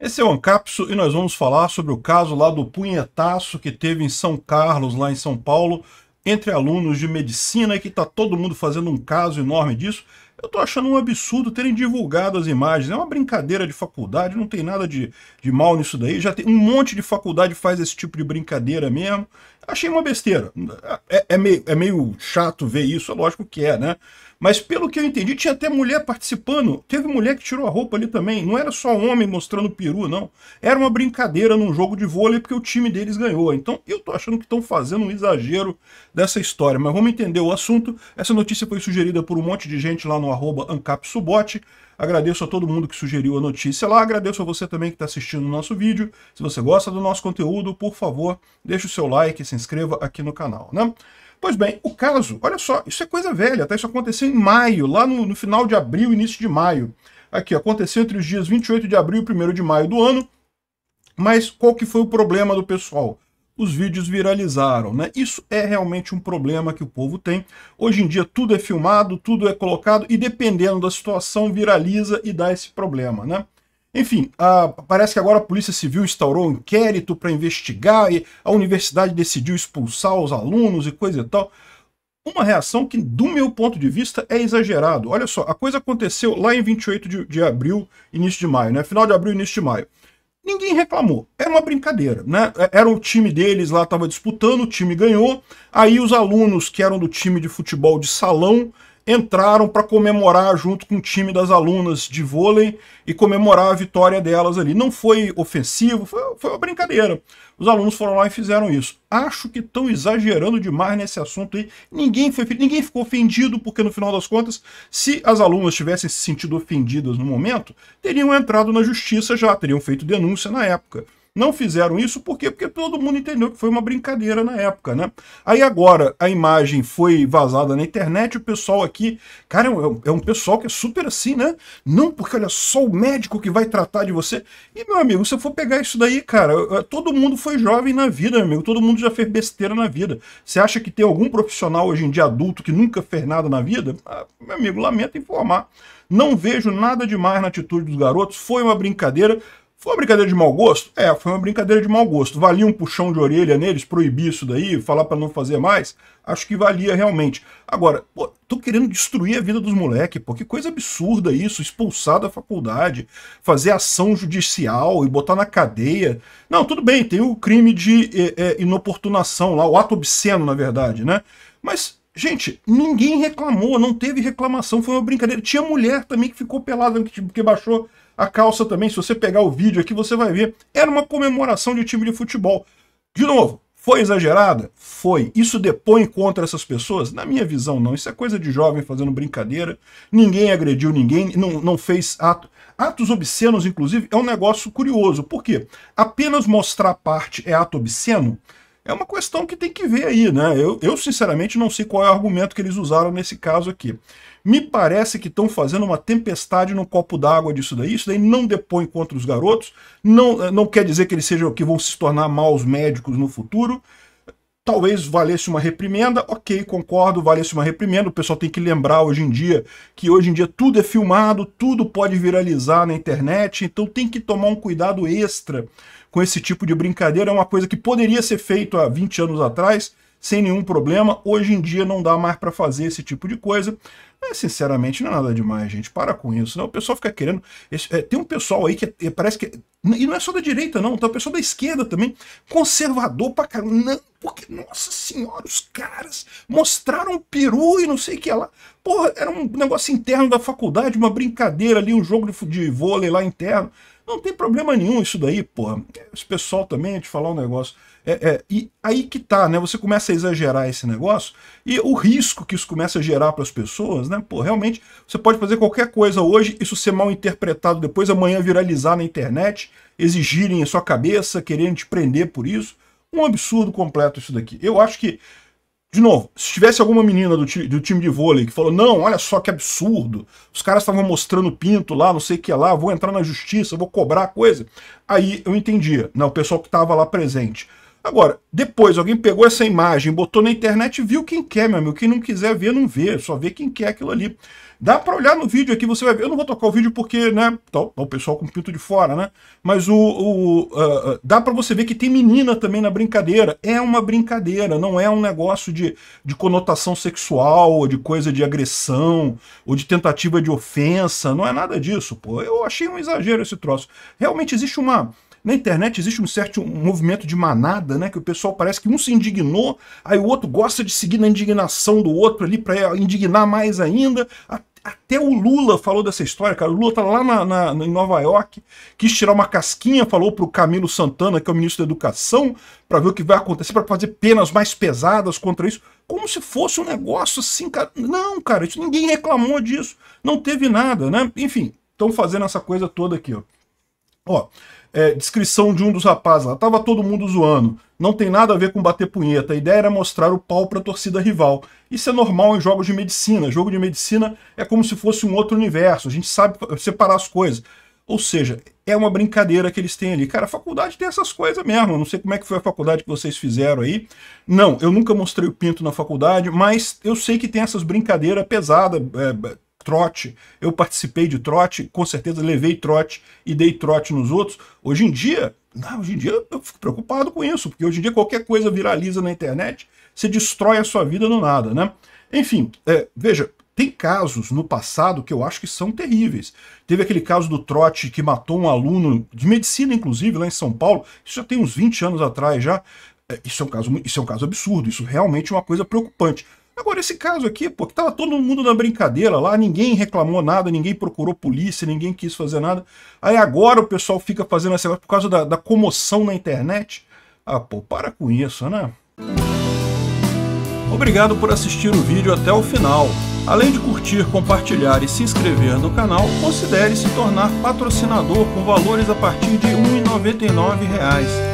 Esse é o Ancapso e nós vamos falar sobre o caso lá do punhetaço que teve em São Carlos, lá em São Paulo, entre alunos de medicina, que está todo mundo fazendo um caso enorme disso. Eu estou achando um absurdo terem divulgado as imagens. É uma brincadeira de faculdade, não tem nada de, de mal nisso daí. Já tem um monte de faculdade faz esse tipo de brincadeira mesmo. Achei uma besteira. É, é meio, é meio chato ver isso, é lógico que é, né? Mas pelo que eu entendi, tinha até mulher participando. Teve mulher que tirou a roupa ali também. Não era só homem mostrando peru, não. Era uma brincadeira num jogo de vôlei porque o time deles ganhou. Então eu tô achando que estão fazendo um exagero dessa história. Mas vamos entender o assunto. Essa notícia foi sugerida por um monte de gente lá no arroba ancapsubote. Agradeço a todo mundo que sugeriu a notícia lá, agradeço a você também que está assistindo o nosso vídeo. Se você gosta do nosso conteúdo, por favor, deixe o seu like e se inscreva aqui no canal, né? Pois bem, o caso, olha só, isso é coisa velha, tá? Isso aconteceu em maio, lá no, no final de abril, início de maio. Aqui, aconteceu entre os dias 28 de abril e 1 de maio do ano. Mas qual que foi o problema do pessoal? os vídeos viralizaram, né? Isso é realmente um problema que o povo tem. Hoje em dia tudo é filmado, tudo é colocado e dependendo da situação viraliza e dá esse problema, né? Enfim, parece que agora a Polícia Civil instaurou um inquérito para investigar e a universidade decidiu expulsar os alunos e coisa e tal. Uma reação que, do meu ponto de vista, é exagerado. Olha só, a coisa aconteceu lá em 28 de, de abril, início de maio, né? Final de abril, início de maio. Ninguém reclamou. Era uma brincadeira, né? É, era o time deles lá, estava disputando, o time ganhou. Aí os alunos que eram do time de futebol de salão entraram para comemorar junto com o time das alunas de vôlei e comemorar a vitória delas ali. Não foi ofensivo, foi, foi uma brincadeira. Os alunos foram lá e fizeram isso. Acho que estão exagerando demais nesse assunto aí. Ninguém, foi, ninguém ficou ofendido, porque no final das contas, se as alunas tivessem se sentido ofendidas no momento, teriam entrado na justiça já, teriam feito denúncia na época. Não fizeram isso por quê? Porque todo mundo entendeu que foi uma brincadeira na época, né? Aí agora a imagem foi vazada na internet, o pessoal aqui, cara, é um é é pessoal que é super assim, né? Não, porque olha só o médico que vai tratar de você. E, meu amigo, se eu for pegar isso daí, cara, todo mundo foi jovem na vida, meu amigo, todo mundo já fez besteira na vida. Você acha que tem algum profissional hoje em dia adulto que nunca fez nada na vida? Ah, meu amigo, lamento informar. Não vejo nada demais na atitude dos garotos, foi uma brincadeira, foi uma brincadeira de mau gosto? É, foi uma brincadeira de mau gosto. Valia um puxão de orelha neles, proibir isso daí, falar para não fazer mais? Acho que valia realmente. Agora, pô, tô querendo destruir a vida dos moleques, pô, que coisa absurda isso, expulsar da faculdade, fazer ação judicial e botar na cadeia. Não, tudo bem, tem o crime de é, é, inoportunação lá, o ato obsceno, na verdade, né? Mas Gente, ninguém reclamou, não teve reclamação, foi uma brincadeira. Tinha mulher também que ficou pelada, que, que baixou a calça também. Se você pegar o vídeo aqui, você vai ver. Era uma comemoração de time de futebol. De novo, foi exagerada? Foi. Isso depõe contra essas pessoas? Na minha visão, não. Isso é coisa de jovem fazendo brincadeira. Ninguém agrediu ninguém, não, não fez ato. Atos obscenos, inclusive, é um negócio curioso. Por quê? Apenas mostrar parte é ato obsceno? é uma questão que tem que ver aí, né? Eu, eu, sinceramente não sei qual é o argumento que eles usaram nesse caso aqui. Me parece que estão fazendo uma tempestade no copo d'água disso daí. Isso daí não depõe contra os garotos, não, eh, não quer dizer que eles sejam que vão se tornar maus médicos no futuro talvez valesse uma reprimenda, ok, concordo, valesse uma reprimenda, o pessoal tem que lembrar hoje em dia que hoje em dia tudo é filmado, tudo pode viralizar na internet, então tem que tomar um cuidado extra com esse tipo de brincadeira, é uma coisa que poderia ser feito há 20 anos atrás, sem nenhum problema. Hoje em dia não dá mais para fazer esse tipo de coisa. Mas, sinceramente, não é nada demais, gente. Para com isso. Não, né? o pessoal fica querendo. É, tem um pessoal aí que é, é, parece que. E não é só da direita, não. Tem tá? o pessoal da esquerda também. Conservador pra caramba. Não, porque, nossa senhora, os caras mostraram peru e não sei o que lá. Porra, era um negócio interno da faculdade, uma brincadeira ali, um jogo de, de vôlei lá interno. Não tem problema nenhum isso daí, pô. Esse pessoal também, te falar um negócio. É, é, e aí que tá, né? Você começa a exagerar esse negócio e o risco que isso começa a gerar para as pessoas, né? Pô, realmente, você pode fazer qualquer coisa hoje, isso ser mal interpretado depois, amanhã viralizar na internet, exigirem a sua cabeça, quererem te prender por isso. Um absurdo completo isso daqui. Eu acho que de novo, se tivesse alguma menina do, do, time de vôlei que falou, não, olha só que absurdo, os caras estavam mostrando pinto lá, não sei o que lá, vou entrar na justiça, vou cobrar coisa, aí eu entendia, não, né, o pessoal que estava lá presente. Agora, depois alguém pegou essa imagem, botou na internet e viu quem quer, meu amigo, quem não quiser ver, não vê, só vê quem quer aquilo ali. Dá para olhar no vídeo aqui, você vai ver. Eu não vou tocar o vídeo porque, né? tá o tá pessoal com o pinto de fora, né? Mas o, o uh, dá para você ver que tem menina também na brincadeira. É uma brincadeira, não é um negócio de, de conotação sexual, ou de coisa de agressão, ou de tentativa de ofensa. Não é nada disso, pô. Eu achei um exagero esse troço. Realmente existe uma. Na internet existe um certo movimento de manada, né? Que o pessoal parece que um se indignou, aí o outro gosta de seguir na indignação do outro ali para indignar mais ainda, até até o Lula falou dessa história, cara. O Lula tá lá na, na, em Nova York, quis tirar uma casquinha, falou pro Camilo Santana, que é o ministro da Educação, para ver o que vai acontecer, para fazer penas mais pesadas contra isso. Como se fosse um negócio assim, cara. Não, cara, isso, ninguém reclamou disso. Não teve nada, né? Enfim, estão fazendo essa coisa toda aqui, ó. Ó, é, descrição de um dos rapazes lá. Tava todo mundo zoando. Não tem nada a ver com bater punheta. A ideia era mostrar o pau pra torcida rival. Isso é normal em jogos de medicina. Jogo de medicina é como se fosse um outro universo. A gente sabe separar as coisas. Ou seja, é uma brincadeira que eles têm ali. Cara, a faculdade tem essas coisas mesmo. Eu não sei como é que foi a faculdade que vocês fizeram aí. Não, eu nunca mostrei o pinto na faculdade, mas eu sei que tem essas brincadeiras pesadas, é, trote. Eu participei de trote, com certeza levei trote e dei trote nos outros. Hoje em dia, não, hoje em dia eu fico preocupado com isso, porque hoje em dia qualquer coisa viraliza na internet, você destrói a sua vida no nada, né? Enfim, é, veja, tem casos no passado que eu acho que são terríveis. Teve aquele caso do trote que matou um aluno de medicina, inclusive, lá em São Paulo. Isso já tem uns 20 anos atrás já. É, isso é um caso, isso é um caso absurdo, isso realmente é uma coisa preocupante. Agora, esse caso aqui, pô, que tava todo mundo na brincadeira lá, ninguém reclamou nada, ninguém procurou polícia, ninguém quis fazer nada. Aí agora o pessoal fica fazendo essa por causa da, da comoção na internet. Ah, pô, para com isso, né? Obrigado por assistir o vídeo até o final. Além de curtir, compartilhar e se inscrever no canal, considere se tornar patrocinador com valores a partir de R$ 1,99